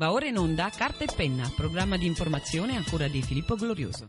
Va ora in onda Carta e Penna, programma di informazione a cura di Filippo Glorioso.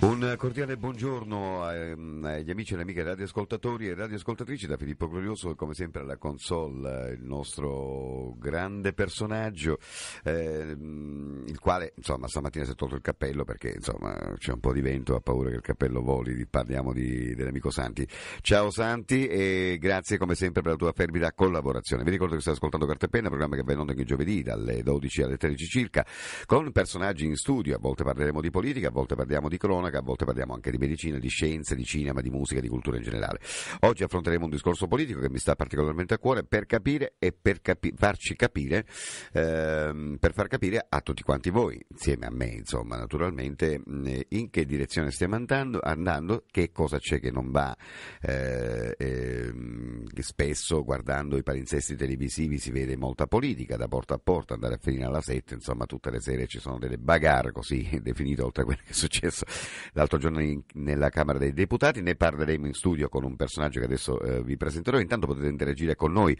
Un cordiale buongiorno ehm, agli amici e alle amiche radioascoltatori e radioascoltatrici da Filippo Glorioso, come sempre alla console, eh, il nostro grande personaggio, eh, il quale insomma stamattina si è tolto il cappello perché insomma c'è un po' di vento, ha paura che il cappello voli, parliamo di, dell'amico Santi. Ciao Santi e grazie come sempre per la tua fervida collaborazione. Vi ricordo che stai ascoltando Penna, programma che va in onda ogni giovedì dalle 12 alle 13 circa, con personaggi in studio, a volte parleremo di politica, a volte parliamo di cronaca cronaca, a volte parliamo anche di medicina, di scienze, di cinema, di musica, di cultura in generale. Oggi affronteremo un discorso politico che mi sta particolarmente a cuore per capire e per capi- farci capire, ehm, per far capire a tutti quanti voi, insieme a me insomma naturalmente, in che direzione stiamo andando, andando che cosa c'è che non va. Eh, ehm, spesso guardando i palinsesti televisivi si vede molta politica da porta a porta, andare a finire alla sette, insomma tutte le sere ci sono delle bagarre così definite oltre a quello che è successo l'altro giorno in, nella Camera dei Deputati. Ne parleremo in studio con un personaggio che adesso eh, vi presenterò. Intanto potete interagire con noi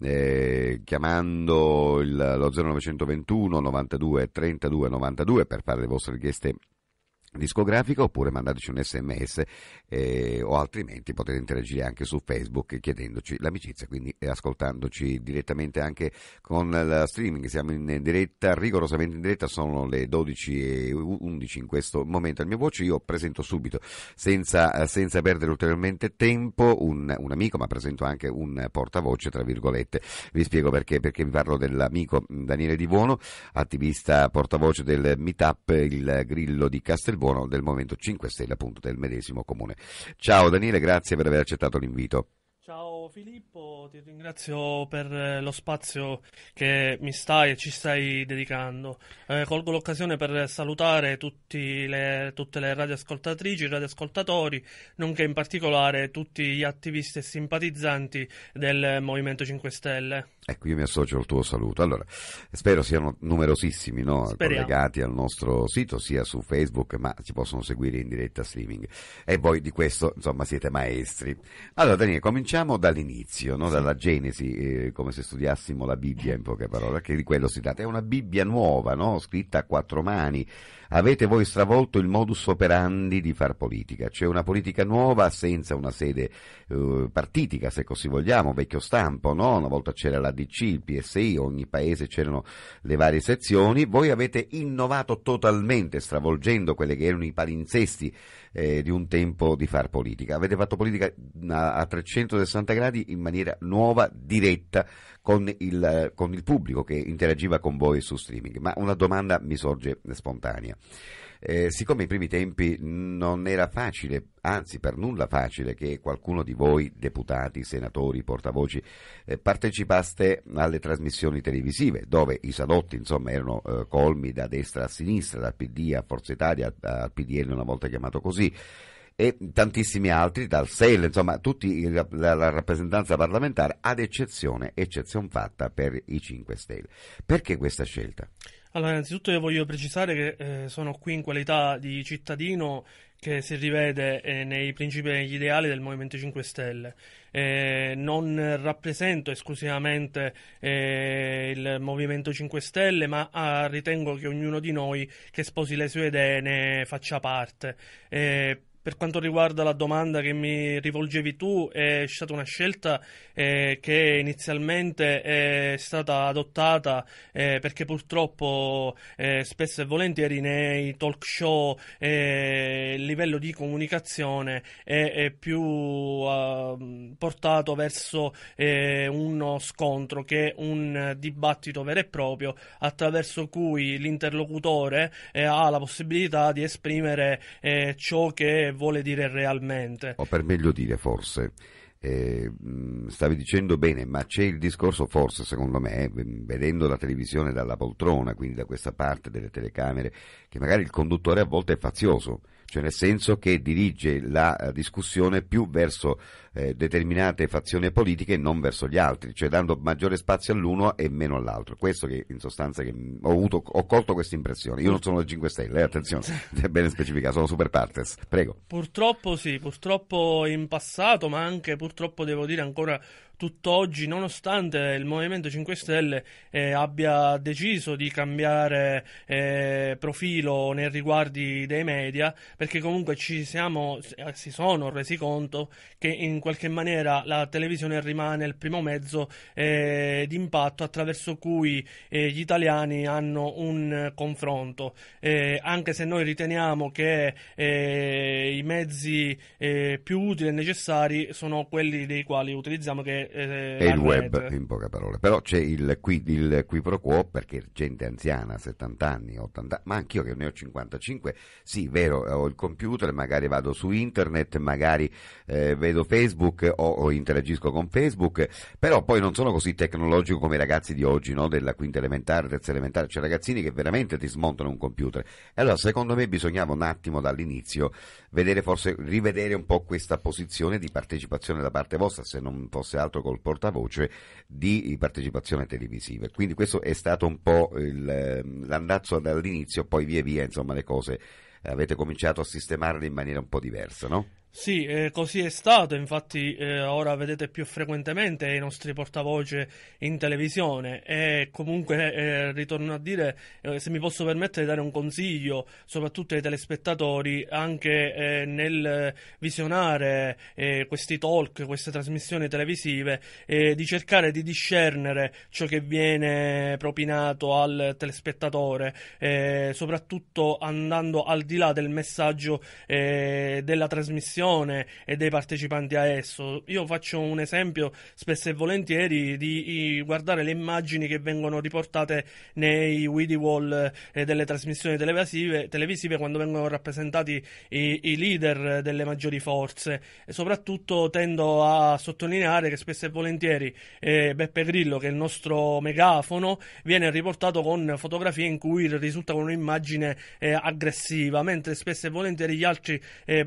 eh, chiamando il, lo 0921 92 32 92 per fare le vostre richieste discografica oppure mandateci un sms eh, o altrimenti potete interagire anche su Facebook chiedendoci l'amicizia quindi eh, ascoltandoci direttamente anche con la streaming siamo in diretta rigorosamente in diretta sono le 12.11 in questo momento al mio voce io presento subito senza, senza perdere ulteriormente tempo un, un, amico ma presento anche un portavoce tra virgolette vi spiego perché perché vi parlo dell'amico Daniele Di Buono attivista portavoce del Meetup il grillo di Castelvecchio buono del Movimento 5 Stelle, appunto del medesimo comune. Ciao Daniele, grazie per aver accettato l'invito. Ciao Filippo, ti ringrazio per eh, lo spazio che mi stai e ci stai dedicando. Eh, colgo l'occasione per salutare le, tutte le radioascoltatrici, i radioascoltatori, nonché in particolare tutti gli attivisti e simpatizzanti del Movimento 5 Stelle. Ecco, io mi associo al tuo saluto. Allora, spero siano numerosissimi no? collegati al nostro sito, sia su Facebook, ma ci possono seguire in diretta streaming. E voi di questo, insomma, siete maestri. Allora, Daniele, cominciamo cominciamo dall'inizio, no? dalla Genesi, eh, come se studiassimo la Bibbia in poche parole, perché di quello si tratta. È una Bibbia nuova, no? scritta a quattro mani, Avete voi stravolto il modus operandi di far politica, c'è cioè una politica nuova senza una sede eh, partitica, se così vogliamo, vecchio stampo, no? Una volta c'era la DC, il PSI, ogni paese c'erano le varie sezioni, voi avete innovato totalmente stravolgendo quelli che erano i palinsesti eh, di un tempo di far politica. Avete fatto politica a, a 360 gradi in maniera nuova, diretta, con il, con il pubblico che interagiva con voi su streaming. Ma una domanda mi sorge spontanea. Eh, siccome ai primi tempi non era facile, anzi per nulla facile, che qualcuno di voi, deputati, senatori, portavoci, eh, partecipaste alle trasmissioni televisive, dove i salotti insomma, erano eh, colmi da destra a sinistra, dal PD a Forza Italia, al PDL una volta chiamato così, e tantissimi altri, dal SEL, insomma, tutti la, la, rappresentanza parlamentare, ad eccezione, eccezione fatta per i 5 Stelle. Perché questa scelta? Allora, innanzitutto io voglio precisare che eh, sono qui in qualità di cittadino che si rivede eh, nei principi e negli ideali del Movimento 5 Stelle. Eh, non rappresento esclusivamente eh, il Movimento 5 Stelle, ma ah, ritengo che ognuno di noi che sposi le sue idee ne faccia parte. Eh, per quanto riguarda la domanda che mi rivolgevi tu, è stata una scelta eh, che inizialmente è stata adottata eh, perché purtroppo eh, spesso e volentieri nei talk show eh, il livello di comunicazione è, è più ehm, portato verso eh, uno scontro che un dibattito vero e proprio attraverso cui l'interlocutore eh, ha la possibilità di esprimere ciò che vuole dire realmente. O per meglio dire, forse, eh, mm, stavi dicendo bene, ma c'è il discorso, forse secondo me, eh, vedendo la televisione dalla poltrona, quindi da questa parte delle telecamere, che magari il conduttore a volte è fazioso cioè nel senso che dirige la eh, discussione più verso eh, determinate fazioni politiche e non verso gli altri, cioè dando maggiore spazio all'uno e meno all'altro. Questo che in sostanza che ho, avuto, ho colto questa impressione. Io non sono del 5 Stelle, eh, attenzione, è bene specificato, sono super partes. Prego. Purtroppo sì, purtroppo in passato, ma anche purtroppo devo dire ancora tutt'oggi, nonostante il Movimento 5 Stelle eh, abbia deciso di cambiare eh, profilo nei riguardi dei media, perché comunque ci siamo, si sono resi conto che in qualche maniera la televisione rimane il primo mezzo eh, d'impatto attraverso cui eh, gli italiani hanno un confronto. Eh, anche se noi riteniamo che eh, i mezzi più utili e necessari sono quelli dei quali utilizziamo che eh, e il web rete. in poche parole però c'è il qui, il qui pro quo perché gente anziana 70 anni 80 ma anch'io che ne ho 55 sì vero ho il computer magari vado su internet magari eh, vedo facebook o, o, interagisco con facebook però poi non sono così tecnologico come i ragazzi di oggi no? della quinta elementare terza elementare c'è cioè ragazzini che veramente ti smontano un computer e allora secondo me bisognava un attimo dall'inizio vedere forse rivedere un po' questa posizione di partecipazione da parte vostra se non fosse altro parlato col portavoce di partecipazione televisiva. Quindi questo è stato un po' il, ehm, l'andazzo dall'inizio, poi via via insomma, le cose avete cominciato a sistemarle in maniera un po' diversa, no? Sì, eh, così è stato, infatti eh, ora vedete più frequentemente i nostri portavoce in televisione e comunque eh, ritorno a dire, eh, se mi posso permettere, di dare un consiglio soprattutto ai telespettatori anche eh, nel visionare eh, questi talk, queste trasmissioni televisive, di cercare di discernere ciò che viene propinato al telespettatore, soprattutto andando al di là del messaggio della trasmissione competizione e dei partecipanti a esso. Io faccio un esempio spesso e volentieri di, di guardare le immagini che vengono riportate nei widi wall eh, delle trasmissioni televisive, televisive, quando vengono rappresentati i, i leader delle maggiori forze e soprattutto tendo a sottolineare che spesso e volentieri eh, Beppe Grillo, che è il nostro megafono, viene riportato con fotografie in cui risulta con un'immagine eh, aggressiva, mentre spesso e volentieri gli altri eh,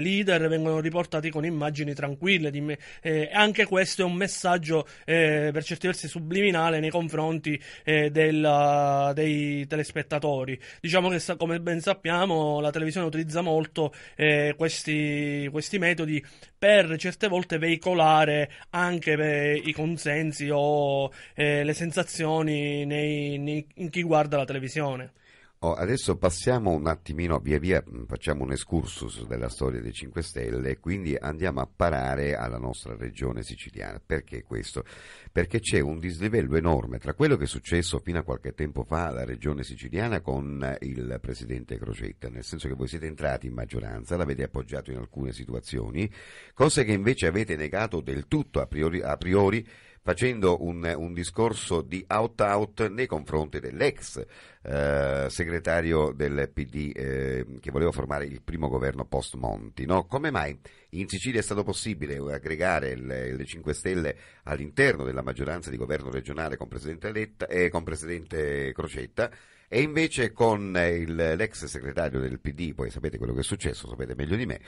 leader leader vengono riportati con immagini tranquille. Me- eh, anche questo è un messaggio eh, per certi versi subliminale nei confronti eh, del, dei telespettatori. Diciamo che, come ben sappiamo, la televisione utilizza molto eh, questi, questi, metodi per certe volte veicolare anche eh, i consensi o eh, le sensazioni nei, nei, in chi guarda la televisione. Oh, adesso passiamo un attimino, via via mm, facciamo un excursus della storia dei 5 Stelle e quindi andiamo a parare alla nostra regione siciliana. Perché questo? Perché c'è un dislivello enorme tra quello che è successo fino a qualche tempo fa alla regione siciliana con il presidente Crocetta, nel senso che voi siete entrati in maggioranza, l'avete appoggiato in alcune situazioni, cose che invece avete negato del tutto a priori, a priori facendo un, un discorso di out-out nei confronti dell'ex eh, segretario del PD eh, che voleva formare il primo governo post Monti. No? Come mai in Sicilia è stato possibile aggregare le, le 5 Stelle all'interno della maggioranza di governo regionale con Presidente, Letta, eh, con Presidente Crocetta? E invece con eh, il, l'ex segretario del PD, poi sapete quello che è successo, sapete meglio di me,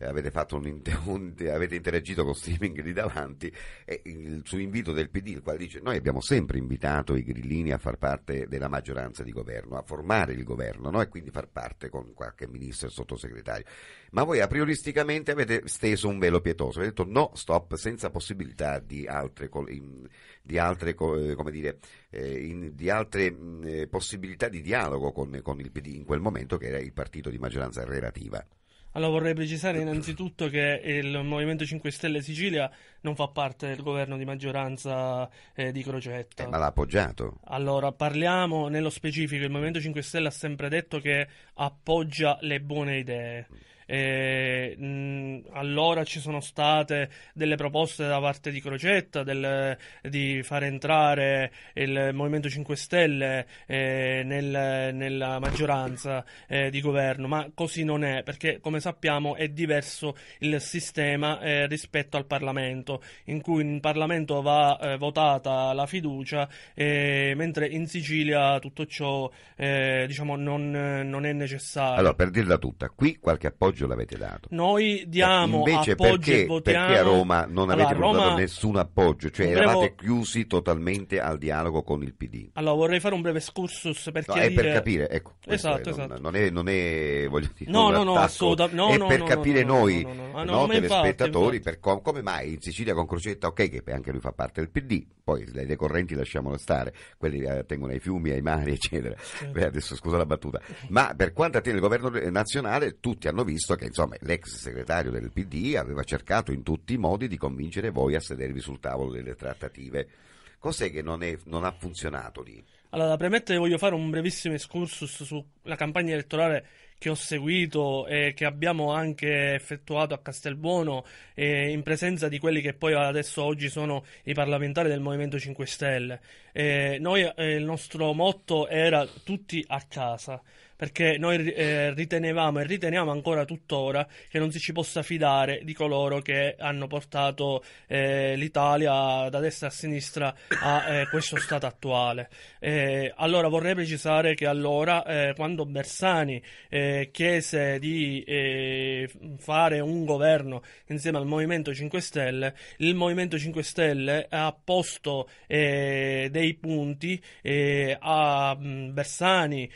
eh, avete, un, un, avete interagito con streaming lì davanti, e il, su invito del PD, il quale dice noi abbiamo sempre invitato i grillini a far parte della maggioranza di governo, a formare il governo no? e quindi far parte con qualche ministro e sottosegretario. Ma voi a aprioristicamente avete steso un velo pietoso, avete detto no, stop, senza possibilità di altre, di altre, eh, dire, di altre mm, possibilità di dialogo con, con il PD in quel momento che era il partito di maggioranza relativa. Allora vorrei precisare innanzitutto che il Movimento 5 Stelle Sicilia non fa parte del governo di maggioranza eh, di Crocetta. Eh, ma l'ha appoggiato. Allora parliamo nello specifico, il Movimento 5 Stelle ha sempre detto che appoggia le buone idee eh, allora ci sono state delle proposte da parte di Crocetta del, di far entrare il Movimento 5 Stelle eh, nel, nella maggioranza eh, di governo, ma così non è perché come sappiamo è diverso il sistema eh, rispetto al Parlamento, in cui in Parlamento va eh, votata la fiducia, eh, mentre in Sicilia tutto ciò diciamo, non, non è necessario. Allora, per dirla tutta, qui qualche appoggio appoggio l'avete dato. Noi diamo Invece appoggio perché, e votiamo. Perché a Roma non avete allora, Roma... nessun appoggio? Cioè brevo... eravate chiusi totalmente al dialogo con il PD. Allora vorrei fare un breve excursus per no, chiarire... È per capire, ecco. Esatto, è, esatto. Non, non, è, non è, voglio dire, no, no, no, assolutamente. No, è no, per no, capire noi, no, no, telespettatori, infatti, com- come mai in Sicilia con Crocetta, ok, che anche lui fa parte del PD, poi le decorrenti lasciamolo stare, quelli attengono ai fiumi, ai mari, eccetera. Certo. Beh, adesso scusa la battuta. Ma per quanto attiene il governo nazionale, tutti hanno visto visto che insomma, l'ex segretario del PD aveva cercato in tutti i modi di convincere voi a sedervi sul tavolo delle trattative. Cos'è che non, è, non ha funzionato lì? Allora, premetto che voglio fare un brevissimo excursus sulla campagna elettorale che ho seguito e che abbiamo anche effettuato a Castelbuono eh, in presenza di quelli che poi adesso oggi sono i parlamentari del Movimento 5 Stelle. Eh, noi, eh, il nostro motto era tutti a casa perché noi eh, ritenevamo e riteniamo ancora tuttora che non si ci possa fidare di coloro che hanno portato eh, l'Italia da destra a sinistra a eh, questo stato attuale. Eh, allora vorrei precisare che allora eh, quando Bersani eh, chiese di fare un governo insieme al Movimento 5 Stelle, il Movimento 5 Stelle ha posto dei punti a mm, Bersani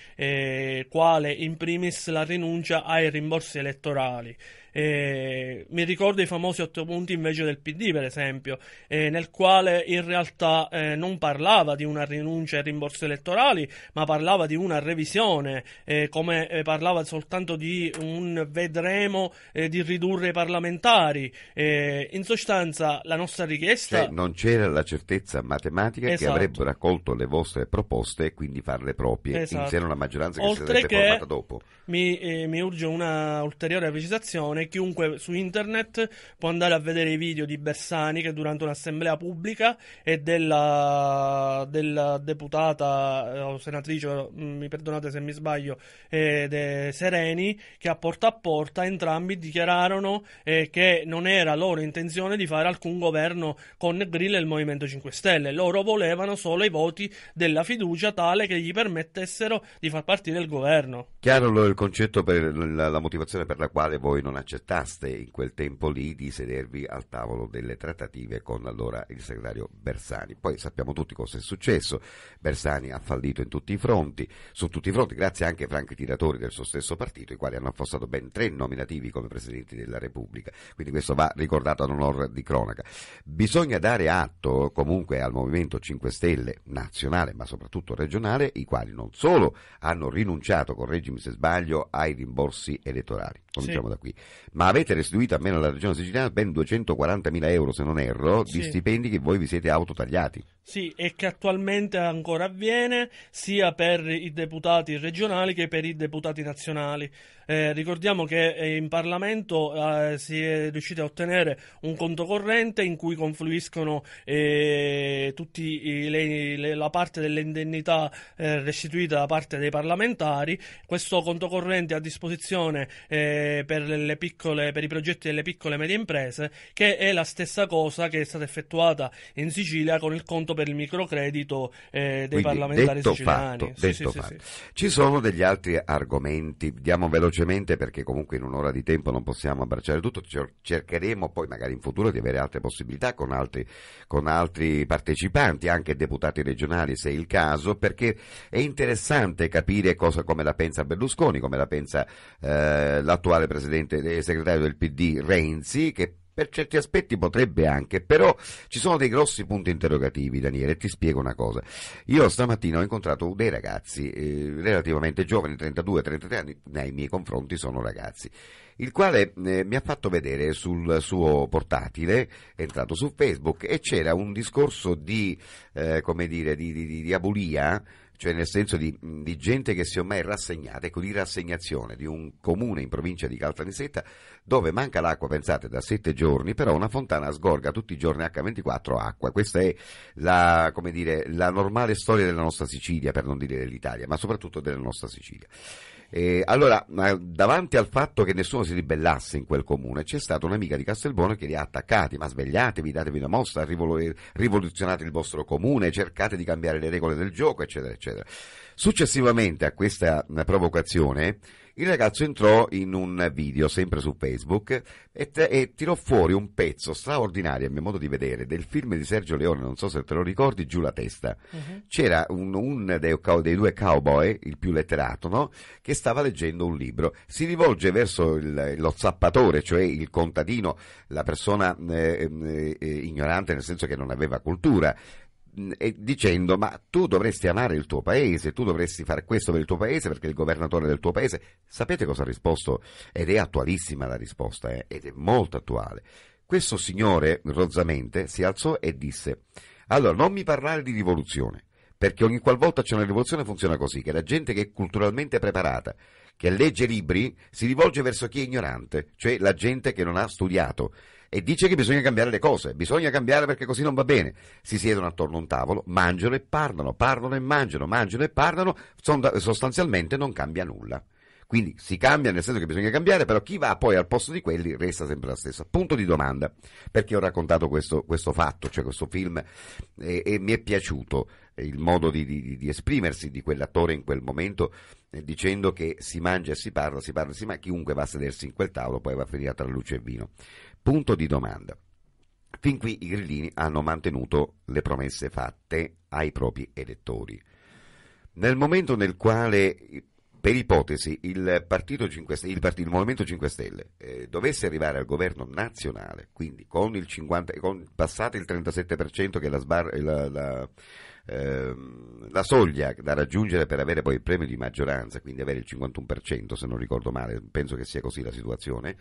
quale in primis la rinuncia ai rimborsi elettorali eh, mi ricordo i famosi otto punti invece del PD, per esempio, eh, nel quale in realtà eh, non parlava di una rinuncia ai rimborsi elettorali, ma parlava di una revisione, eh, come eh, parlava soltanto di un vedremo eh, di ridurre i parlamentari. in sostanza, la nostra richiesta. Cioè, non c'era la certezza matematica esatto. che avrebbero accolto le vostre proposte e quindi farle proprie esatto. in alla maggioranza che Oltre si sarebbe che formata dopo. Mi, mi urge una ulteriore precisazione Commissione, chiunque su internet può andare a vedere i video di Bersani che durante un'assemblea pubblica e della, della deputata eh, o senatrice, mm, mi perdonate se mi sbaglio, eh, Sereni, che a porta a porta entrambi dichiararono eh, che non era loro intenzione di fare alcun governo con Grillo e il Movimento 5 Stelle. Loro volevano solo i voti della fiducia tale che gli permettessero di far partire il governo. Chiaro il concetto per la, la motivazione per la quale voi non accettate accettaste in quel tempo lì di sedervi al tavolo delle trattative con allora il segretario Bersani. Poi sappiamo tutti cosa è successo, Bersani ha fallito in tutti i fronti, su tutti i fronti, grazie anche ai franchi tiratori del suo stesso partito, i quali hanno affossato ben tre nominativi come Presidenti della Repubblica, quindi questo va ricordato ad onore di cronaca. Bisogna dare atto comunque al Movimento 5 Stelle nazionale, ma soprattutto regionale, i quali non solo hanno rinunciato, correggimi se sbaglio, ai rimborsi elettorali, cominciamo sì. Diciamo da qui, ma avete restituito almeno alla regione siciliana ben 240.000 euro, se non erro, sì. di stipendi che voi vi siete autotagliati. Sì, e che attualmente ancora avviene sia per i deputati regionali che per i deputati nazionali. Eh, ricordiamo che eh, in Parlamento eh, si è riusciti a ottenere un conto corrente in cui confluiscono eh, tutti le, le, la parte dell'indennità eh, restituita da parte dei parlamentari. Questo conto corrente è a disposizione per, piccole, per i progetti delle piccole e medie imprese, che è la stessa cosa che è stata effettuata in Sicilia con il conto appunto per il microcredito eh, dei Quindi, parlamentari detto siciliani. Fatto, sì, detto sì, fatto. Sì, Ci sono degli altri argomenti, diamo velocemente perché comunque in un'ora di tempo non possiamo abbracciare tutto, cercheremo poi magari in futuro di avere altre possibilità con altri, con altri partecipanti, anche deputati regionali se è il caso, perché è interessante capire cosa, come la pensa Berlusconi, come la pensa eh, l'attuale presidente, eh, segretario del PD Renzi, che per certi aspetti potrebbe anche, però ci sono dei grossi punti interrogativi, Daniele, e ti spiego una cosa. Io stamattina ho incontrato dei ragazzi eh, relativamente giovani, 32-33 anni, nei miei confronti sono ragazzi, il quale eh, mi ha fatto vedere sul suo portatile, è entrato su Facebook, e c'era un discorso di, eh, come dire, di, di, di, di abulia cioè nel senso di, di, gente che si è ormai rassegnata, ecco di rassegnazione di un comune in provincia di Caltanissetta dove manca l'acqua, pensate, da sette giorni, però una fontana sgorga tutti i giorni H24 acqua. Questa è la, dire, la normale storia della nostra Sicilia, per non dire dell'Italia, ma soprattutto della nostra Sicilia. Eh, allora, davanti al fatto che nessuno si ribellasse in quel comune, c'è stata un'amica di Castelbuono che li ha attaccati, ma svegliatevi, datevi una mossa, rivoluzionate il vostro comune, cercate di cambiare le regole del gioco, eccetera, eccetera. Successivamente a questa eh, provocazione, il ragazzo entrò in un video sempre su Facebook e, t- e, tirò fuori un pezzo straordinario a mio modo di vedere del film di Sergio Leone, non so se te lo ricordi, Giù la testa. Uh-huh. C'era un, un dei, dei, due cowboy, il più letterato, no? che stava leggendo un libro. Si rivolge verso il, lo zappatore, cioè il contadino, la persona eh, eh, eh ignorante nel senso che non aveva cultura Mm, dicendo ma tu dovresti amare il tuo paese, tu dovresti fare questo per il tuo paese perché il governatore del tuo paese, sapete cosa ha risposto? Ed è attualissima la risposta eh? ed è molto attuale. Questo signore Rozzamente si alzò e disse allora non mi parlare di rivoluzione, perché ogni qualvolta c'è una rivoluzione funziona così, che la gente che è culturalmente preparata, che legge libri, si rivolge verso chi è ignorante, cioè la gente che non ha studiato e dice che bisogna cambiare le cose, bisogna cambiare perché così non va bene. Si siedono attorno a un tavolo, mangiano e parlano, parlano e mangiano, mangiano e parlano, sostanzialmente non cambia nulla. Quindi si cambia, nel senso che bisogna cambiare, però chi va poi al posto di quelli resta sempre la stessa. Punto di domanda, perché ho raccontato questo, questo fatto, cioè questo film, e, e mi è piaciuto il modo di, di, di, esprimersi di quell'attore in quel momento eh, dicendo che si mangia e si parla, si parla e si mangia, chiunque va a sedersi in quel tavolo poi va a finire tra luce e vino. Punto di domanda. Fin qui i grillini hanno mantenuto le promesse fatte ai propri elettori. Nel momento nel quale per ipotesi il, partito 5 Stelle, il, partito, il Movimento 5 Stelle eh, dovesse arrivare al governo nazionale, quindi con il 50, con, passate il 37% che è la, sbar, eh, la, la, ehm, la, soglia da raggiungere per avere poi il premio di maggioranza, quindi avere il 51% se non ricordo male, penso che sia così la situazione,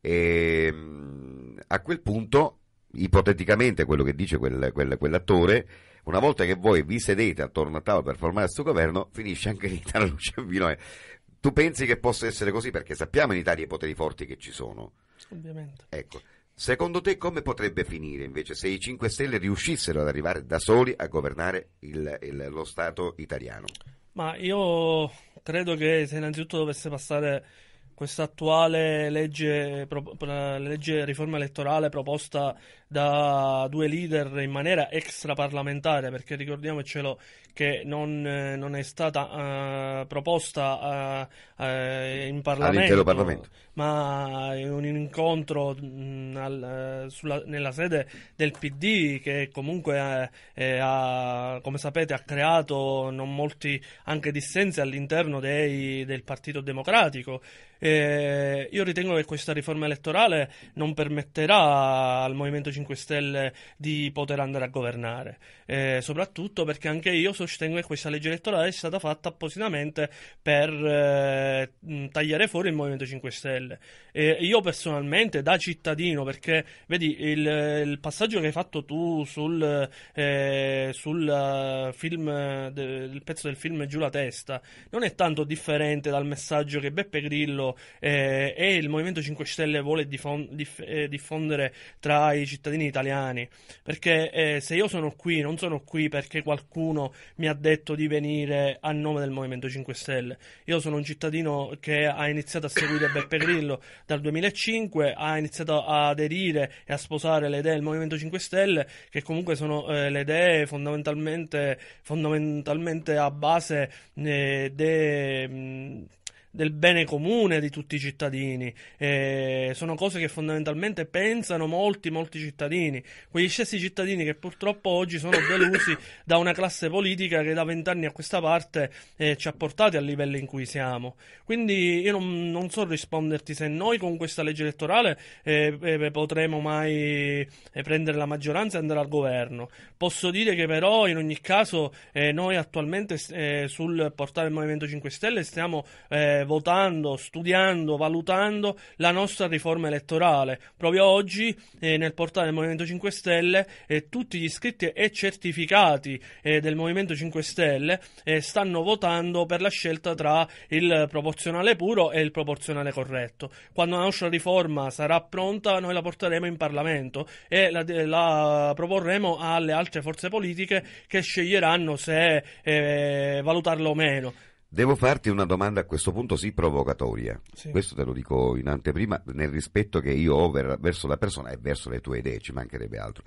e, ehm, a quel punto ipoteticamente quello che dice quel, quel, quell'attore una volta che voi vi sedete attorno a tavola per formare questo governo, finisce anche l'Italia luce e vino. Eh. Tu pensi che possa essere così? Perché sappiamo in Italia i poteri forti che ci sono. Ovviamente. Ecco. Secondo te come potrebbe finire invece se i 5 Stelle riuscissero ad arrivare da soli a governare il, il, lo Stato italiano? Ma io credo che se innanzitutto dovesse passare questa attuale legge, pro, legge riforma elettorale proposta da due leader in maniera extraparlamentare, perché ricordiamocelo che non, non è stata uh, proposta uh, uh, in Parlamento, Parlamento, ma in un incontro mh, mm, al, sulla, nella sede del PD che comunque, eh, ha, come sapete, ha creato non molti anche dissensi all'interno dei, del Partito Democratico. Eh, io ritengo che questa riforma elettorale non permetterà al Movimento 5 Stelle di poter andare a governare, eh, soprattutto perché anche io sostengo che questa legge elettorale è stata fatta appositamente per eh, tagliare fuori il Movimento 5 Stelle. io personalmente, da cittadino, perché vedi il, il passaggio che hai fatto tu sul, eh, sul eh, film, de, pezzo del film Giù la testa, non è tanto differente dal messaggio che Beppe Grillo eh, e il Movimento 5 Stelle vuole diffon- diff- eh, diffondere tra i cittadini italiani. Perché eh, se io sono qui, non sono qui perché qualcuno mi ha detto di venire a nome del Movimento 5 Stelle. Io sono un cittadino che ha iniziato a seguire Beppe Grillo dal 2005, ha iniziato a aderire e a sposare le idee del Movimento 5 Stelle, che comunque sono eh, le idee fondamentalmente, fondamentalmente a base eh, de, mm, del bene comune di tutti i cittadini. Eh, sono cose che fondamentalmente pensano molti, molti cittadini. Quegli stessi cittadini che purtroppo oggi sono delusi da una classe politica che da vent'anni a questa parte eh, ci ha portati al livello in cui siamo. Quindi io non, non so risponderti se noi con questa legge elettorale eh, eh potremo mai eh, prendere la maggioranza e andare al governo. Posso dire che però in ogni caso eh, noi attualmente sul portale del Movimento 5 Stelle stiamo... Eh, eh, votando, studiando, valutando la nostra riforma elettorale. Proprio oggi eh, nel portale del Movimento 5 Stelle eh, tutti gli iscritti e certificati eh, del Movimento 5 Stelle eh, stanno votando per la scelta tra il proporzionale puro e il proporzionale corretto. Quando la nostra riforma sarà pronta noi la porteremo in Parlamento e la, la proporremo alle altre forze politiche che sceglieranno se eh, valutarlo o meno. Devo farti una domanda a questo punto sì provocatoria, sì. questo te lo dico in anteprima nel rispetto che io ho ver- verso la persona e verso le tue idee, ci mancherebbe altro.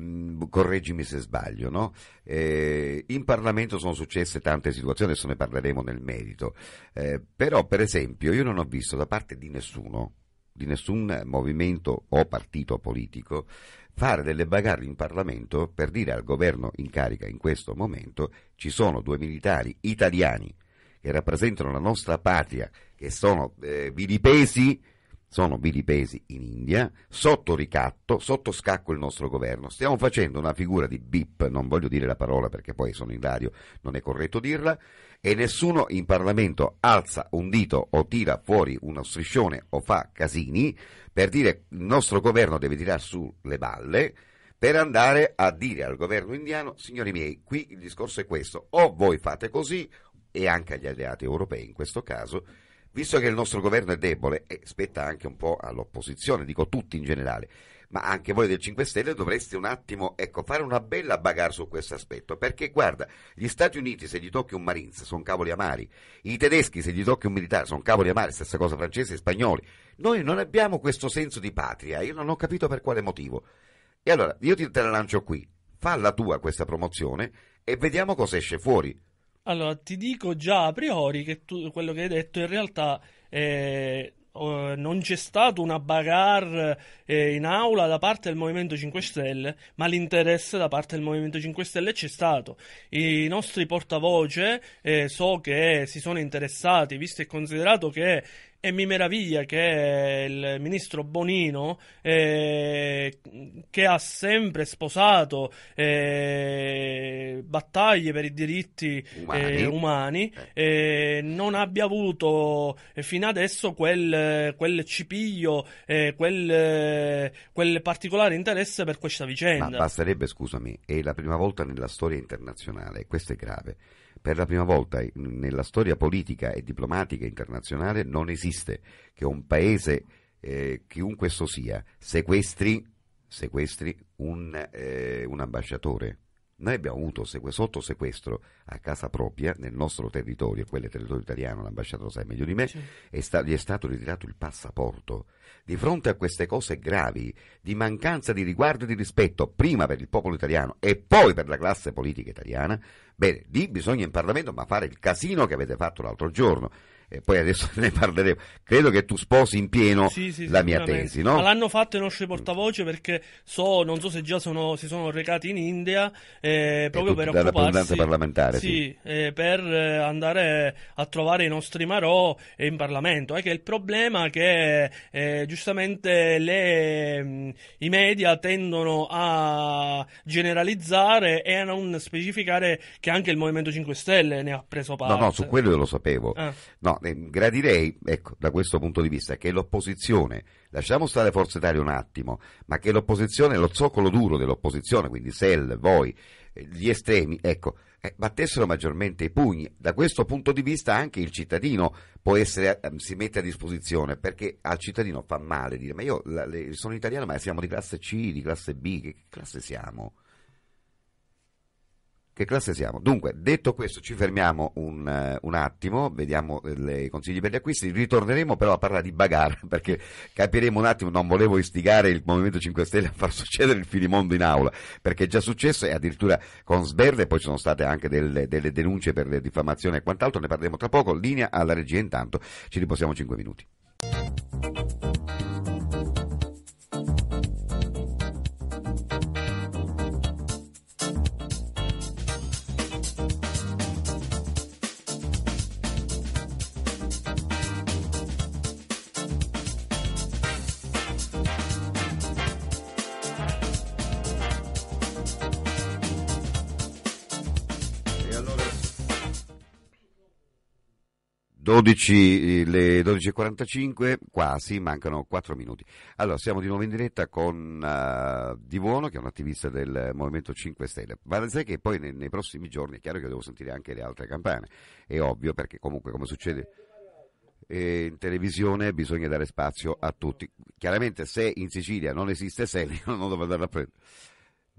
Mm, correggimi se sbaglio, no? eh, in Parlamento sono successe tante situazioni, adesso ne parleremo nel merito, eh, però per esempio io non ho visto da parte di nessuno, di nessun movimento o partito politico, fare delle bagarre in Parlamento per dire al governo in carica in questo momento ci sono due militari italiani che rappresentano la nostra patria, che sono eh, vilipesi, sono vilipesi in India, sotto ricatto, sotto scacco il nostro governo. Stiamo facendo una figura di bip, non voglio dire la parola perché poi sono in radio, non è corretto dirla, e nessuno in Parlamento alza un dito o tira fuori uno striscione o fa casini per dire il nostro governo deve tirar su le balle per andare a dire al governo indiano, signori miei, qui il discorso è questo, o voi fate così e anche agli alleati europei in questo caso, visto che il nostro governo è debole e spetta anche un po' all'opposizione, dico tutti in generale, ma anche voi del 5 Stelle dovreste un attimo ecco, fare una bella bagarre su questo aspetto, perché guarda, gli Stati Uniti se gli tocchi un Marines sono cavoli amari, i tedeschi se gli tocchi un militare sono cavoli amari, stessa cosa francesi e spagnoli, noi non abbiamo questo senso di patria, io non ho capito per quale motivo. E allora, io ti te la lancio qui, fa la tua questa promozione e vediamo cosa esce fuori. Allora, ti dico già a priori che tu, quello che hai detto in realtà eh, eh, non c'è stata una bagarre eh, in aula da parte del Movimento 5 Stelle, ma l'interesse da parte del Movimento 5 Stelle c'è stato. I nostri portavoce eh, so che si sono interessati, visto e considerato che e mi meraviglia che il ministro Bonino, eh, che ha sempre sposato eh, battaglie per i diritti umani, eh, umani eh. Eh, non abbia avuto fino adesso quel, quel cipiglio, quel, quel particolare interesse per questa vicenda. Ma basterebbe, scusami, è la prima volta nella storia internazionale, questo è grave per la prima volta nella storia politica e diplomatica internazionale non esiste che un paese, eh, chiunque esso sia, sequestri, sequestri un, eh, un ambasciatore. Noi abbiamo avuto sotto sequestro a casa propria, nel nostro territorio, quello è territorio italiano, l'ambasciatore lo sa meglio di me, è sta- gli è stato ritirato il passaporto. Di fronte a queste cose gravi, di mancanza di riguardo e di rispetto, prima per il popolo italiano e poi per la classe politica italiana, bene, lì bisogna in Parlamento ma fare il casino che avete fatto l'altro giorno eh, poi adesso ne parleremo, credo che tu sposi in pieno sì, sì, la mia tesi. No? Ma l'hanno fatto i nostri mm. portavoce perché so, non so se già sono, si sono recati in India eh, eh proprio per occuparsi parlamentare, sì, eh, per eh, andare a trovare i nostri Marò in Parlamento. È che il problema è che eh, giustamente le, mh, mm, i media tendono a generalizzare e a non specificare che anche il Movimento 5 Stelle ne ha preso parte. No, no, su quello io lo sapevo. Ah. No, eh, gradirei, ecco, da questo punto di vista, che l'opposizione, lasciamo stare Forza Italia un attimo, ma che l'opposizione, lo zoccolo duro dell'opposizione, quindi SEL, voi, eh, gli estremi, ecco, eh, battessero maggiormente i pugni. Da questo punto di vista anche il cittadino essere, eh, si mette a disposizione, perché al cittadino fa male dire ma io la, le, sono italiano ma siamo di classe C, di classe B, che classe siamo? Che classe siamo? Dunque, detto questo, ci fermiamo un, eh, un attimo, vediamo i eh, consigli per gli acquisti, ritorneremo però a parlare di bagarre, perché capiremo un attimo, non volevo istigare il Movimento 5 Stelle a far succedere il finimondo in aula, perché è già successo e addirittura con Sberde poi ci sono state anche delle, delle denunce per diffamazione e quant'altro, ne parleremo tra poco, linea alla regia intanto, ci riposiamo 5 minuti. 12, eh, le 12.45, quasi, mancano 4 minuti. Allora, siamo di nuovo in diretta con uh, Di Buono, che è un attivista del Movimento 5 Stelle. Vale a dire che poi nei, nei, prossimi giorni è chiaro che devo sentire anche le altre campane, è ovvio, perché comunque come succede eh, in televisione bisogna dare spazio a tutti. Chiaramente se in Sicilia non esiste Selio non dovrò andare a prendere.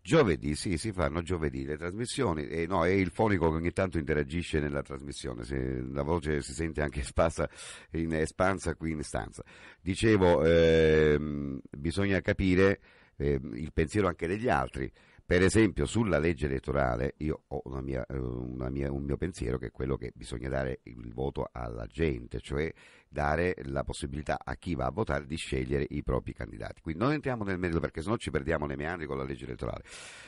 Giovedì, sì, si fanno giovedì le trasmissioni. E no, è il fonico che ogni tanto interagisce nella trasmissione. Se, la voce si sente anche spassa, in espansa qui in stanza. Dicevo, ehm, bisogna capire ehm, il pensiero anche degli altri. Per esempio, sulla legge elettorale, io ho una mia, eh, una mia, un mio pensiero che è quello che bisogna dare il voto alla gente, cioè dare la possibilità a chi va a votare di scegliere i propri candidati. Quindi non entriamo nel merito perché sennò ci perdiamo nei meandri con la legge elettorale.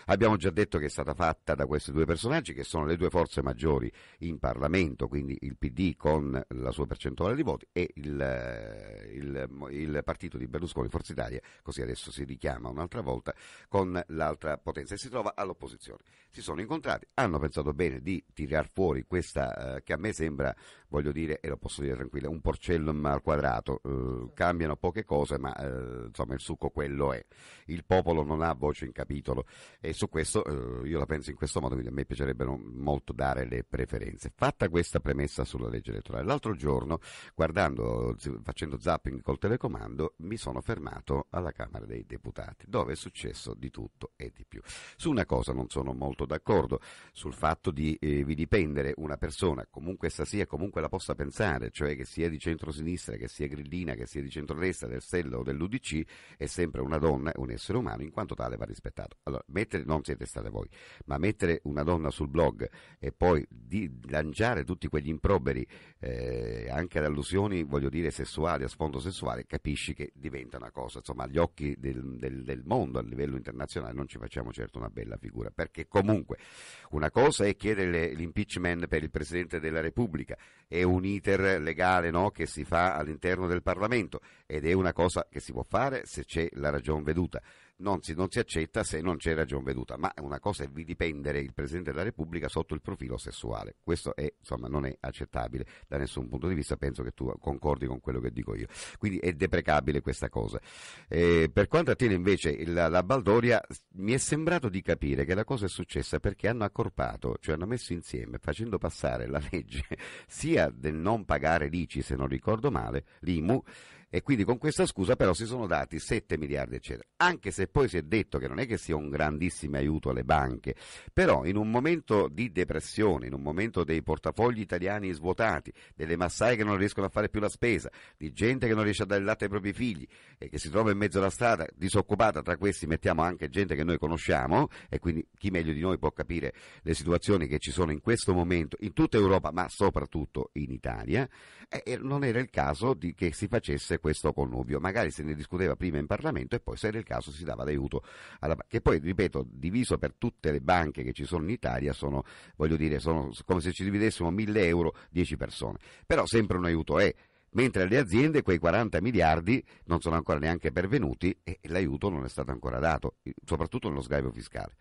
Abbiamo già detto che è stata fatta da questi due personaggi che sono le due forze maggiori in Parlamento, quindi il PD con la sua percentuale di voti e il, eh, il, il partito di Berlusconi, Forza Italia, così adesso si richiama un'altra volta, con l'altra potenza e si trova all'opposizione. Si sono incontrati, hanno pensato bene di tirar fuori questa eh, che a me sembra, voglio dire, e lo posso dire tranquillo, un porcentaggio Anselm al quadrato, eh, cambiano poche cose ma eh, insomma il succo quello è, il popolo non ha voce in capitolo e su questo eh, io la penso in questo modo, quindi a me piacerebbe molto dare le preferenze. Fatta questa premessa sulla legge elettorale, l'altro giorno guardando, facendo zapping col telecomando mi sono fermato alla Camera dei Deputati dove è successo di tutto e di più. Su una cosa non sono molto d'accordo, sul fatto di eh, vi dipendere una persona, comunque essa sia, comunque la possa pensare, cioè che sia di centro centrosinistra, che sia grillina, che sia di centrodestra, del Stello o dell'UDC, è sempre una donna, un essere umano, in quanto tale va rispettato. Allora, mettere, non siete state voi, ma mettere una donna sul blog e poi di lanciare tutti quegli improberi, eh, anche ad allusioni, voglio dire, sessuali, a sfondo sessuale, capisci che diventa una cosa, insomma, agli occhi del, del, del mondo a livello internazionale non ci facciamo certo una bella figura, perché comunque una cosa è chiedere l'impeachment per il Presidente della Repubblica, è un iter legale no, che si fa all'interno del Parlamento ed è una cosa che si può fare se c'è la ragion veduta non si, non si accetta se non c'è ragion veduta, ma una cosa è dipendere il Presidente della Repubblica sotto il profilo sessuale, questo è, insomma, non è accettabile da nessun punto di vista, penso che tu concordi con quello che dico io, quindi è deprecabile questa cosa. Eh, per quanto attiene invece la, la Baldoria, mi è sembrato di capire che la cosa è successa perché hanno accorpato, cioè hanno messo insieme, facendo passare la legge sia del non pagare l'ICI, se non ricordo male, l'IMU, e quindi con questa scusa però si sono dati 7 miliardi eccetera, anche se poi si è detto che non è che sia un grandissimo aiuto alle banche, però in un momento di depressione, in un momento dei portafogli italiani svuotati, delle massaie che non riescono a fare più la spesa, di gente che non riesce a dare il latte ai propri figli e che si trova in mezzo alla strada disoccupata, tra questi mettiamo anche gente che noi conosciamo e quindi chi meglio di noi può capire le situazioni che ci sono in questo momento in tutta Europa ma soprattutto in Italia, eh, non era il caso di, che si facesse questo connubio. Magari se ne discuteva prima in Parlamento e poi se era il caso si dava d'aiuto alla banca. Che poi, ripeto, diviso per tutte le banche che ci sono in Italia, sono, voglio dire, sono come se ci dividessimo 1000 euro 10 persone. Però sempre un aiuto è mentre alle aziende quei 40 miliardi non sono ancora neanche pervenuti e l'aiuto non è stato ancora dato, soprattutto nello sgravio fiscale.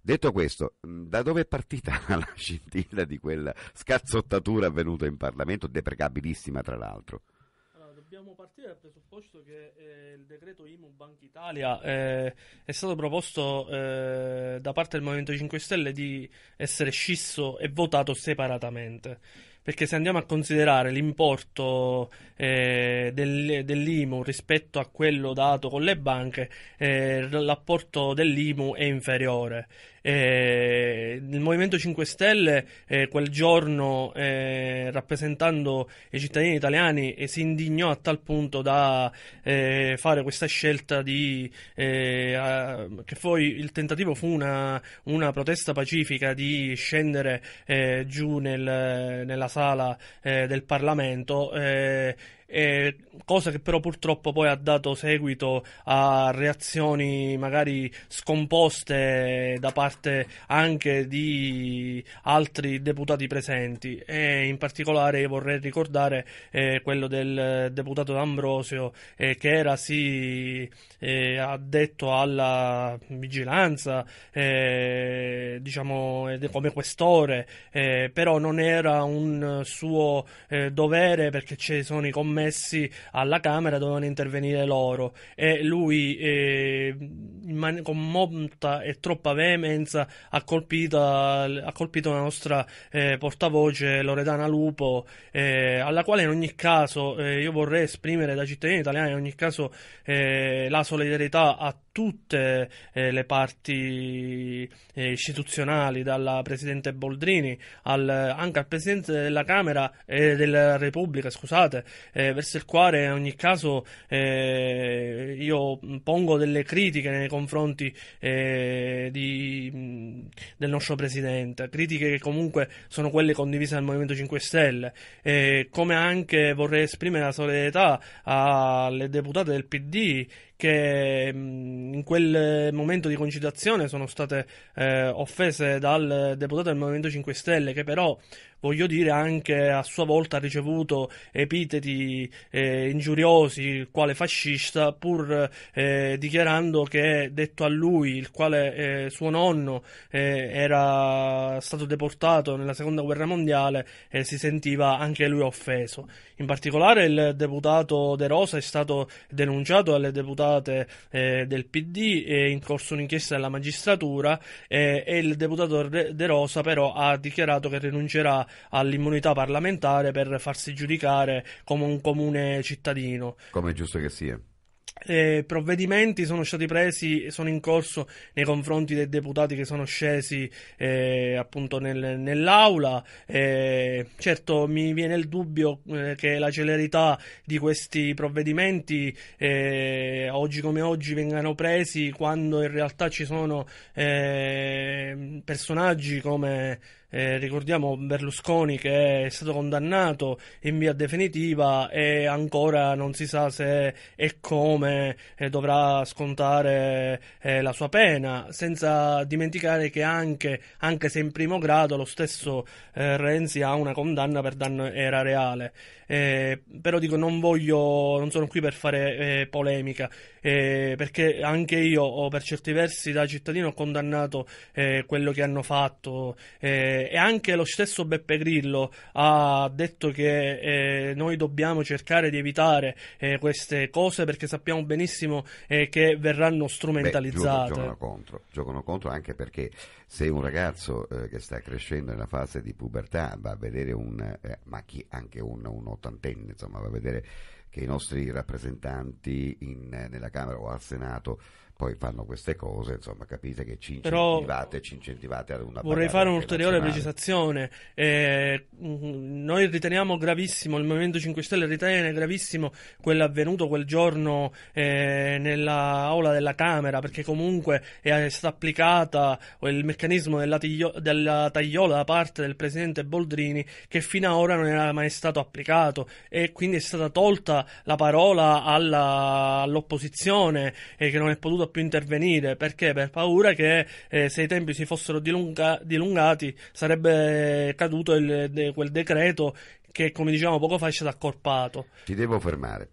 Detto questo, da dove è partita la scintilla di quella scazzottatura avvenuta in Parlamento, deprecabilissima tra l'altro? dobbiamo partire dal presupposto che eh, il decreto IMU Banca Italia eh, è stato proposto eh, da parte del Movimento 5 Stelle di essere scisso e votato separatamente. Perché se andiamo a considerare l'importo eh, del, dell'IMU rispetto a quello dato con le banche, eh, l'apporto dell'IMU è inferiore eh, il Movimento 5 Stelle eh, quel giorno eh, rappresentando i cittadini italiani eh, si indignò a tal punto da eh, fare questa scelta di, eh, a, che poi il tentativo fu una, una protesta pacifica di scendere giù nel, nella sala del Parlamento eh, cosa che però purtroppo poi ha dato seguito a reazioni magari scomposte da parte anche di altri deputati presenti e in particolare vorrei ricordare eh, quello del deputato D'Ambrosio eh, che era sì eh, addetto alla vigilanza eh, diciamo eh, come questore però non era un suo dovere perché ci sono i commenti ammessi alla Camera dovevano intervenire loro e lui eh, man- con molta e troppa veemenza ha colpito, ha colpito la nostra eh, portavoce Loredana Lupo, eh, alla quale in ogni caso eh, io vorrei esprimere da cittadini italiani in ogni caso eh, la solidarietà a tutte eh, le parti istituzionali, dalla Presidente Boldrini al, anche al Presidente della Camera eh, della Repubblica, scusate, verso il quale in ogni caso eh, io pongo delle critiche nei confronti eh, di, del nostro presidente, critiche che comunque sono quelle condivise dal Movimento 5 Stelle, eh, come anche vorrei esprimere la solidarietà alle deputate del PD che in quel momento di concitazione sono state eh, offese dal deputato del Movimento 5 Stelle, che però voglio dire anche a sua volta ha ricevuto epiteti eh, ingiuriosi, quale fascista, pur eh, dichiarando che detto a lui, il quale eh, suo nonno eh, era stato deportato nella seconda guerra mondiale, eh, si sentiva anche lui offeso. In particolare il deputato De Rosa è stato denunciato dalle deputate deputate eh, del PD, è in corso un'inchiesta della magistratura eh, e il deputato De Rosa però ha dichiarato che rinuncerà all'immunità parlamentare per farsi giudicare come un comune cittadino. Come è giusto che sia eh, provvedimenti sono stati presi e sono in corso nei confronti dei deputati che sono scesi eh, appunto nel, nell'aula. Eh, certo mi viene il dubbio eh, che la celerità di questi provvedimenti eh, oggi come oggi vengano presi quando in realtà ci sono eh, personaggi come eh, ricordiamo Berlusconi che è stato condannato in via definitiva e ancora non si sa se e come eh, dovrà scontare eh, la sua pena, senza dimenticare che anche, anche se in primo grado lo stesso eh, Renzi ha una condanna per danno era reale. Eh, però dico non voglio non sono qui per fare eh, polemica eh, perché anche io ho, per certi versi da cittadino ho condannato eh, quello che hanno fatto eh, e anche lo stesso Beppe Grillo ha detto che eh, noi dobbiamo cercare di evitare eh, queste cose perché sappiamo benissimo che verranno strumentalizzate. Beh, giocano, contro, giocano contro anche perché se un ragazzo che sta crescendo nella fase di pubertà va a vedere un, ma chi, anche un, un ottantenne, insomma, va a vedere che i nostri rappresentanti in, nella Camera o al Senato poi fanno queste cose, insomma, capite che ci incentivate, ci incentivate ad una Vorrei fare un'ulteriore precisazione. Eh, noi riteniamo gravissimo, il Movimento 5 Stelle ritiene gravissimo quello avvenuto quel giorno eh, nell'aula della Camera, perché comunque è stata applicata il meccanismo della, tiglio, della, tagliola da parte del presidente Boldrini che fino ad ora non era mai stato applicato e quindi è stata tolta la parola alla, all'opposizione eh, che non è potuta più intervenire perché per paura che eh, se i tempi si fossero dilunga- dilungati sarebbe caduto il, de- quel decreto che come diciamo poco fa è stato accorpato. Ti devo fermare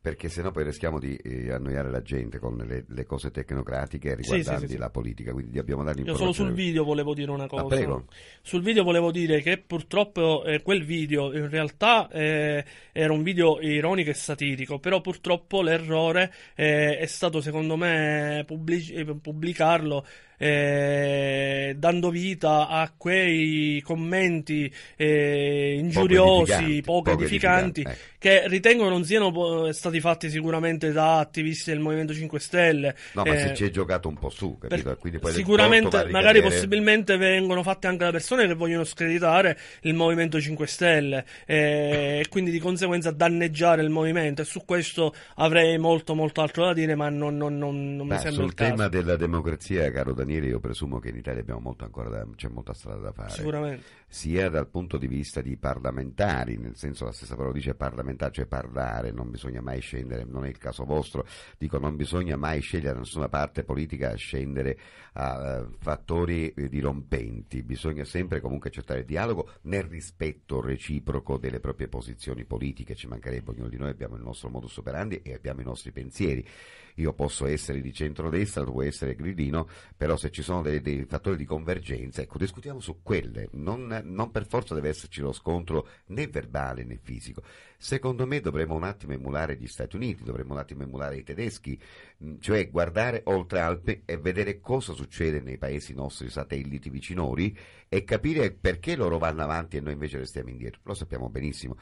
perché sennò poi rischiamo di eh, annoiare la gente con le, le cose tecnocratiche riguardanti sì, sì, la politica, quindi dobbiamo dare Io solo sul video volevo dire una ah, cosa. prego. Sul video volevo dire che purtroppo eh, quel video in realtà eh, era un video ironico e satirico, però purtroppo l'errore eh, è stato secondo me pubblic- eh, pubblicarlo eh, dando vita a quei commenti eh, ingiuriosi, poco edificanti, eh. che ritengo non siano eh, stati fatti sicuramente da attivisti del Movimento 5 Stelle. No, ma eh, se ci è giocato un po' su, capito? Per, sicuramente, magari possibilmente vengono fatte anche da persone che vogliono screditare il Movimento 5 Stelle eh, e quindi di conseguenza danneggiare il movimento e su questo avrei molto molto altro da dire, ma non, non, non, non Beh, mi sembra sul il caso. tema della democrazia, caro Daniele stranieri, io presumo che in Italia abbiamo molto ancora da, c'è molta strada da fare. Sicuramente sia dal punto di vista di parlamentari, nel senso la stessa parola dice parlamentare, cioè parlare, non bisogna mai scendere, non è il caso vostro, dico non bisogna mai scegliere da nessuna parte politica, a scendere a eh, fattori eh, dirompenti, bisogna sempre comunque accettare il dialogo nel rispetto reciproco delle proprie posizioni politiche, ci mancherebbe, ognuno di noi abbiamo il nostro modus operandi e abbiamo i nostri pensieri, io posso essere di centrodestra, tu puoi essere grillino, però se ci sono dei, dei fattori di convergenza, ecco, discutiamo su quelle, non non, per forza deve esserci lo scontro né verbale né fisico. Secondo me dovremmo un attimo emulare gli Stati Uniti, dovremmo un attimo emulare i tedeschi, mm, cioè guardare oltre Alpe e vedere cosa succede nei paesi nostri satelliti vicinori e capire perché loro vanno avanti e noi invece restiamo indietro. Lo sappiamo benissimo.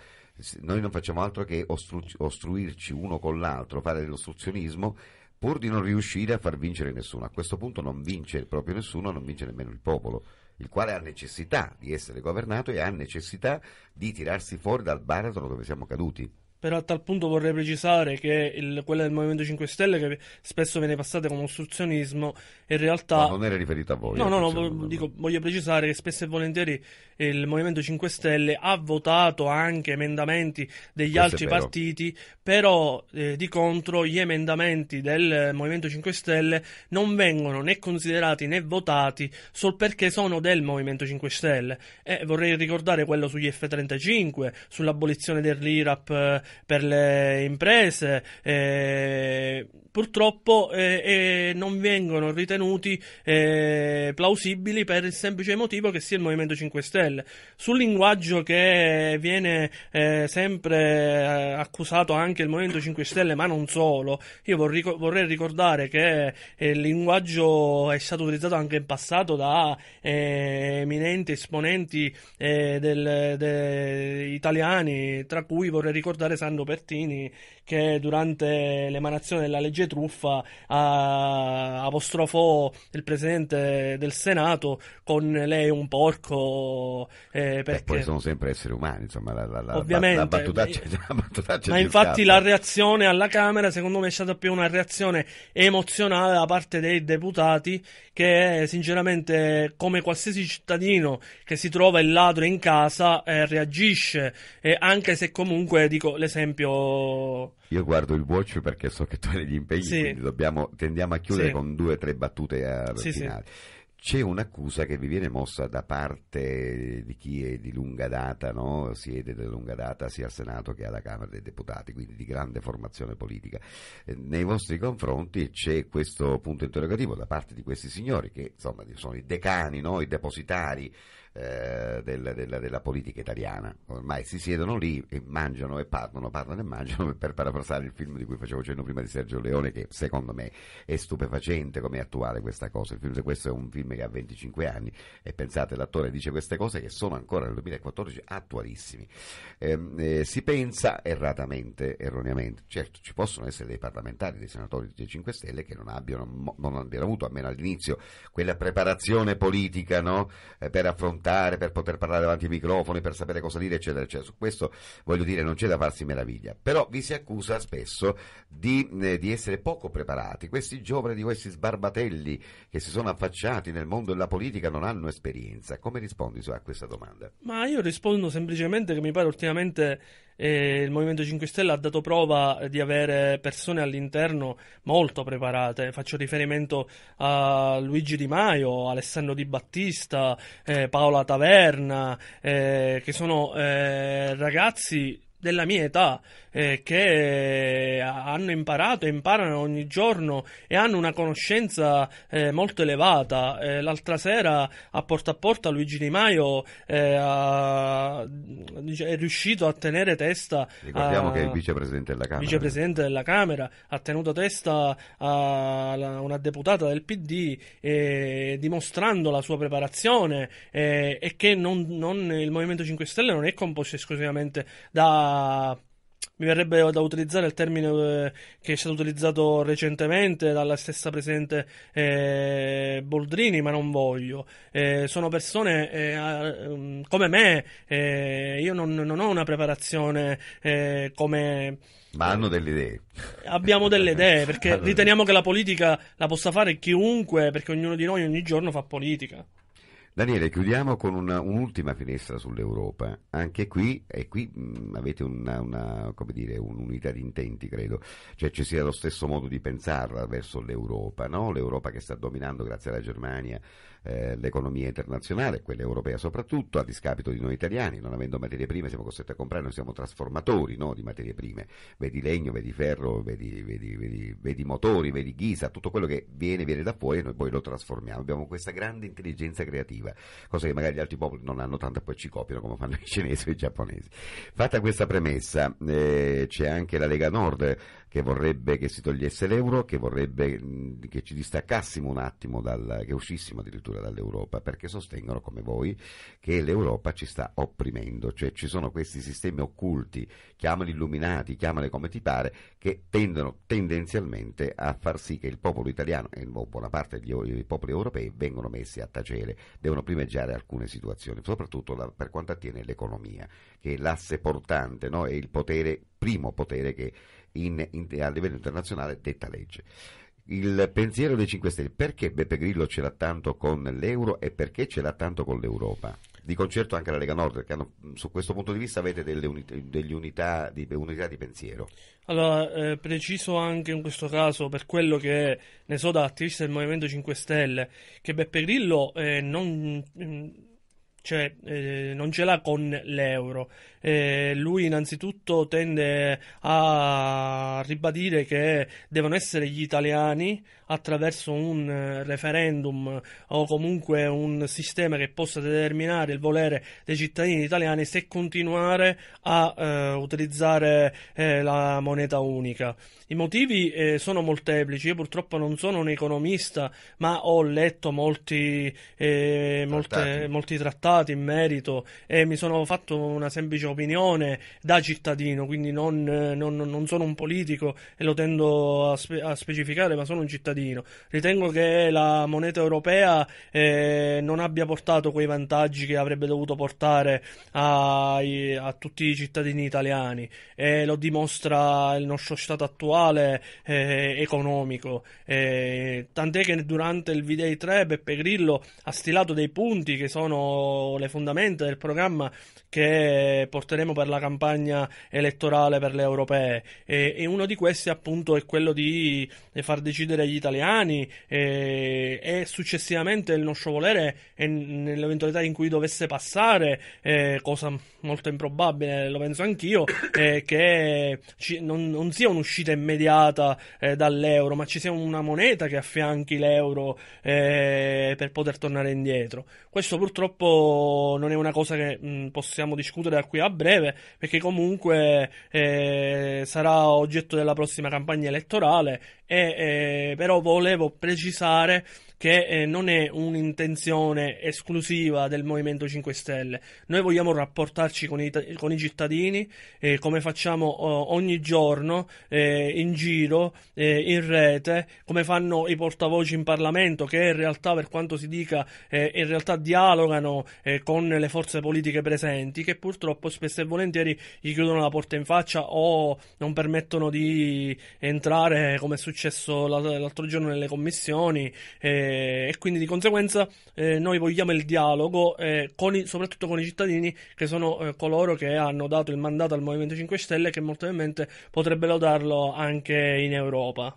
Noi non facciamo altro che ostru- ostruirci uno con l'altro, fare dell'ostruzionismo pur di non riuscire a far vincere nessuno. A questo punto non vince proprio nessuno, non vince nemmeno il popolo il quale ha necessità di essere governato e ha necessità di tirarsi fuori dal baratro dove siamo caduti. Però a tal punto vorrei precisare che il, quella del Movimento 5 Stelle, che spesso viene passata come ostruzionismo, in realtà. Ma non era riferita a voi. No, no, no, dico, voglio precisare che spesso e volentieri il Movimento 5 Stelle ha votato anche emendamenti degli Questo altri partiti, però eh, di contro gli emendamenti del Movimento 5 Stelle non vengono né considerati né votati sol perché sono del Movimento 5 Stelle. E vorrei ricordare quello sugli F-35, sull'abolizione dell'IRAP per le imprese, eh, purtroppo eh, non vengono ritenuti eh, plausibili per il semplice motivo che sia il Movimento 5 Stelle. Sul linguaggio che eh, viene eh, sempre accusato anche il Movimento 5 Stelle, ma non solo, io vorrei, vorrei ricordare che il linguaggio è stato utilizzato anche in passato da eminenti esponenti del, de, italiani, tra cui vorrei ricordare Sanno Pertini che durante l'emanazione della legge truffa a... apostrofò il presidente del Senato con lei un porco. Eh, perché... Beh, poi sono sempre esseri umani, insomma, la, la, la, Ovviamente, la battutaccia, la battutaccia Ma infatti la reazione alla Camera, secondo me, è stata più una reazione emozionale da parte dei deputati che sinceramente come qualsiasi cittadino che si trova il ladro in casa eh, reagisce, eh, anche se comunque, dico l'esempio io guardo il watch perché so che tu hai degli impegni, sì. quindi dobbiamo, tendiamo a chiudere sì. con due o tre battute a sì, finale. C'è un'accusa che vi viene mossa da parte di chi è di lunga data, no? siede da lunga data sia al Senato che alla Camera dei Deputati, quindi di grande formazione politica. Eh, nei vostri confronti c'è questo punto interrogativo da parte di questi signori che insomma sono i decani, no? i depositari eh, della, della, della, politica italiana. Ormai si siedono lì e mangiano e parlano, parlano e mangiano per parafrasare il film di cui facevo cenno prima di Sergio Leone, che secondo me è stupefacente come è attuale questa cosa. Film, questo è un film che ha 25 anni e pensate, l'attore dice queste cose che sono ancora nel 2014 attualissimi. Eh, eh, si pensa erratamente, erroneamente. Certo, ci possono essere dei parlamentari, dei senatori dei 5 Stelle che non abbiano, non abbiano avuto almeno all'inizio quella preparazione politica no? eh, per affrontare commentare, per poter parlare davanti ai microfoni, per sapere cosa dire, eccetera, eccetera. Su questo voglio dire non c'è da farsi meraviglia. Però vi si accusa spesso di, eh, di essere poco preparati. Questi giovani di questi sbarbatelli che si sono affacciati nel mondo della politica non hanno esperienza. Come rispondi a questa domanda? Ma io rispondo semplicemente che mi pare ultimamente eh, il Movimento 5 Stelle ha dato prova eh, di avere persone all'interno molto preparate. Faccio riferimento a Luigi Di Maio, Alessandro Di Battista, eh, Paola Taverna, eh, che sono eh, ragazzi della mia età eh, che eh, hanno imparato e imparano ogni giorno e hanno una conoscenza eh, molto elevata. Eh, l'altra sera a porta a porta Luigi Di Maio eh, ha, è riuscito a tenere testa. Ricordiamo a, che è il vicepresidente della Camera. Vicepresidente della Camera ha tenuto testa a una deputata del PD eh, dimostrando la sua preparazione e che non, non, il Movimento 5 Stelle non è composto esclusivamente da mi verrebbe da utilizzare il termine eh, che è stato utilizzato recentemente dalla stessa presidente eh, Boldrini, ma non voglio. Eh, sono persone eh, mm, come me, eh, io non, non, ho una preparazione come... Ma hanno delle idee. Abbiamo delle idee, perché riteniamo che la politica la possa fare chiunque, perché ognuno di noi ogni giorno fa politica. Daniele, chiudiamo con una, un'ultima finestra sull'Europa. Anche qui, e qui mh, mm, avete una, una, dire, un'unità di intenti, credo, cioè ci sia lo stesso modo di pensare verso l'Europa, no? l'Europa che sta dominando grazie alla Germania, eh, l'economia internazionale, quella europea soprattutto, a discapito di noi italiani, non avendo materie prime siamo costretti a comprare, noi siamo trasformatori no, di materie prime, vedi legno, vedi ferro, vedi, vedi, vedi, vedi motori, vedi ghisa, tutto quello che viene viene da fuori e noi poi lo trasformiamo, abbiamo questa grande intelligenza creativa, cosa che magari gli altri popoli non hanno tanto e poi ci copiano come fanno i cinesi e i giapponesi. Fatta questa premessa, eh, c'è anche la Lega Nord che vorrebbe che si togliesse l'euro, che vorrebbe mh, mm, che ci distaccassimo un attimo, dal, che uscissimo addirittura dall'Europa, perché sostengono come voi che l'Europa ci sta opprimendo, cioè ci sono questi sistemi occulti, chiamali illuminati, chiamali come ti pare, che tendono tendenzialmente a far sì che il popolo italiano e buona parte dei popoli europei vengano messi a tacere, devono primeggiare alcune situazioni, soprattutto la, per quanto attiene l'economia, che è l'asse portante, no? è il potere, primo potere che in, in, a livello internazionale detta legge. Il pensiero dei 5 Stelle, perché Beppe Grillo ce l'ha tanto con l'euro e perché ce l'ha tanto con l'Europa? Di concerto anche la Lega Nord, perché hanno, su questo punto di vista avete delle unità, unità, di, unità di, pensiero. Allora, eh, preciso anche in questo caso, per quello che ne so da attivista del Movimento 5 Stelle, che Beppe Grillo eh, non... Mm, cioè eh, non ce l'ha con l'euro, eh, lui innanzitutto tende a ribadire che devono essere gli italiani attraverso un eh, referendum o comunque un sistema che possa determinare il volere dei cittadini italiani se continuare a eh, utilizzare eh, la moneta unica. I motivi eh, sono molteplici, io purtroppo non sono un economista, ma ho letto molti, eh, molte, trattati. molti trattati in merito e mi sono fatto una semplice opinione un'opinione da cittadino, quindi non, non, non sono un politico e lo tendo a, spe- a, specificare, ma sono un cittadino. Ritengo che la moneta europea eh, non abbia portato quei vantaggi che avrebbe dovuto portare a, a tutti i cittadini italiani e lo dimostra il nostro stato attuale eh, economico. Eh, tant'è che durante il v 3 Beppe Grillo ha stilato dei punti che sono le fondamenta del programma che porterà porteremo per la campagna elettorale per le europee e, e uno di questi appunto è quello di far decidere gli italiani e, e successivamente il nostro volere e nell'eventualità in cui dovesse passare, eh, cosa molto improbabile, lo penso anch'io, eh, che ci, non, non, sia un'uscita immediata eh, dall'euro, ma ci sia una moneta che affianchi l'euro per poter tornare indietro. Questo purtroppo non è una cosa che mh, possiamo discutere da qui a a breve, perché comunque eh, sarà oggetto della prossima campagna elettorale, e, eh, però volevo precisare che eh, non è un'intenzione esclusiva del Movimento 5 Stelle. Noi vogliamo rapportarci con i, con i cittadini eh, come facciamo oh, ogni giorno eh, in giro, eh, in rete, come fanno i portavoci in Parlamento che in realtà, per quanto si dica, eh, in realtà dialogano eh, con le forze politiche presenti che purtroppo spesso e volentieri gli chiudono la porta in faccia o non permettono di entrare come è successo l'altro giorno nelle commissioni. Eh, eh, e quindi di conseguenza eh, noi vogliamo il dialogo eh, con i, soprattutto con i cittadini che sono coloro che hanno dato il mandato al Movimento 5 Stelle e che molto probabilmente potrebbero darlo anche in Europa.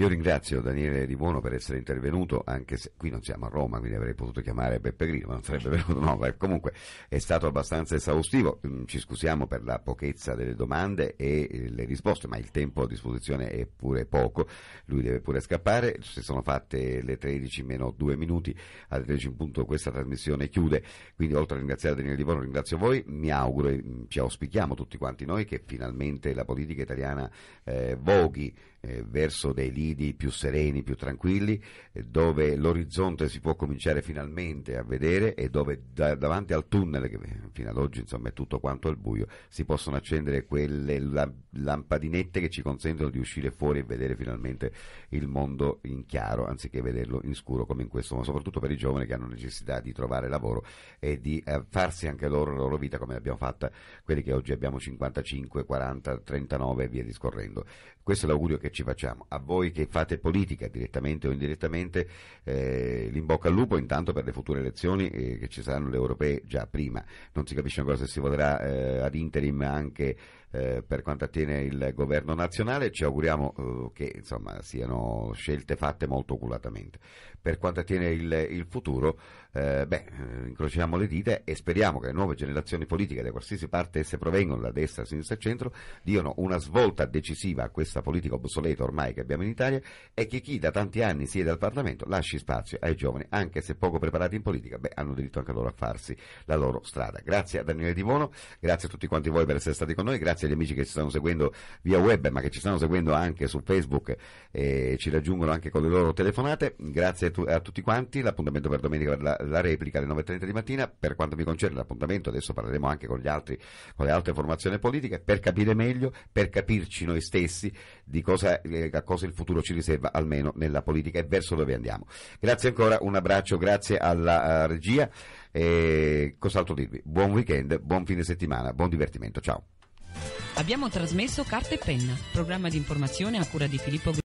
Io ringrazio Daniele Di Buono per essere intervenuto, anche se qui non siamo a Roma, quindi avrei potuto chiamare Beppe Grillo, ma non sarebbe certo. venuto, no, beh, comunque è stato abbastanza esaustivo, mm, ci scusiamo per la pochezza delle domande e eh, le risposte, ma il tempo a disposizione è pure poco, lui deve pure scappare, se sono fatte le 13 meno 2 minuti, alle 13 in punto questa trasmissione chiude, quindi oltre a ringraziare Daniele Di Buono ringrazio voi, mi auguro e mm, ci auspichiamo tutti quanti noi che finalmente la politica italiana eh, voghi eh, verso dei lidi più sereni, più tranquilli, eh, dove l'orizzonte si può cominciare finalmente a vedere e dove da, davanti al tunnel, che eh, fino ad oggi insomma è tutto quanto al buio, si possono accendere quelle la, lampadinette che ci consentono di uscire fuori e vedere finalmente il mondo in chiaro, anziché vederlo in scuro come in questo, ma soprattutto per i giovani che hanno necessità di trovare lavoro e di eh, farsi anche loro la loro vita come l'abbiamo fatta quelli che oggi abbiamo 55, 40, 39 e via discorrendo. Questo è l'augurio che ci facciamo, a voi che fate politica direttamente o indirettamente, eh, l'imbocca al lupo intanto per le future elezioni eh, che ci saranno le europee già prima. Non si capisce ancora se si voterà eh, ad interim anche eh, per quanto attiene il governo nazionale, ci auguriamo eh, che insomma, siano scelte fatte molto oculatamente. Per quanto attiene il, il futuro, eh, beh, incrociamo le dita e speriamo che le nuove generazioni politiche da qualsiasi parte esse provengono, da destra, sinistra e centro, diano una svolta decisiva a questa politica obsoleta ormai che abbiamo in Italia e che chi da tanti anni siede al Parlamento lasci spazio ai giovani, anche se poco preparati in politica, beh, hanno diritto anche loro a farsi la loro strada. Grazie a Daniele Di Mono grazie a tutti quanti voi per essere stati con noi, grazie grazie agli amici che ci stanno seguendo via web, ma che ci stanno seguendo anche su Facebook e ci raggiungono anche con le loro telefonate. Grazie a, tu, a tutti quanti. L'appuntamento per domenica la, la, replica alle 9.30 di mattina. Per quanto mi concerne l'appuntamento, adesso parleremo anche con, altri, con le altre formazioni politiche per capire meglio, per capirci noi stessi di cosa, eh, a cosa il futuro ci riserva, almeno nella politica e verso dove andiamo. Grazie ancora, un abbraccio, grazie alla regia. E cos'altro dirvi? Buon weekend, buon fine settimana, buon divertimento. Ciao. Abbiamo trasmesso Carta e Penna, programma di informazione a cura di Filippo